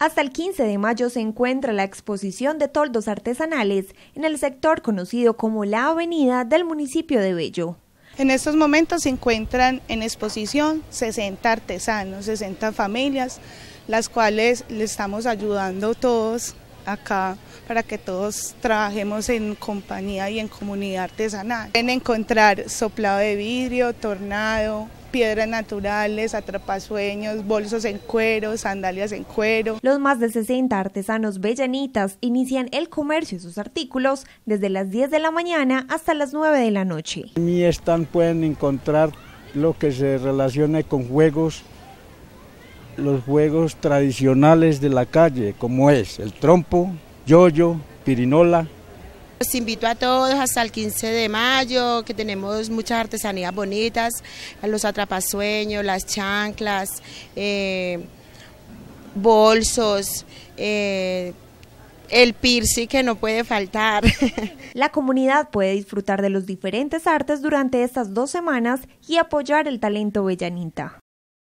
Hasta el 15 de mayo se encuentra la exposición de toldos artesanales en el sector conocido como la Avenida del municipio de Bello. En estos momentos se encuentran en exposición 60 artesanos, 60 familias, las cuales le estamos ayudando todos acá para que todos trabajemos en compañía y en comunidad artesanal. Pueden encontrar soplado de vidrio, tornado, piedras naturales, atrapasueños, bolsos en cuero, sandalias en cuero. Los más de 60 artesanos bellanitas inician el comercio de sus artículos desde las 10 de la mañana hasta las 9 de la noche. En mi stand pueden encontrar lo que se relaciona con juegos, los juegos tradicionales de la calle, como es el trompo, yoyo, pirinola, los invito a todos hasta el 15 de mayo, que tenemos muchas artesanías bonitas, los atrapasueños, las chanclas, eh, bolsos, eh, el piercing que no puede faltar. La comunidad puede disfrutar de los diferentes artes durante estas dos semanas y apoyar el talento bellanita.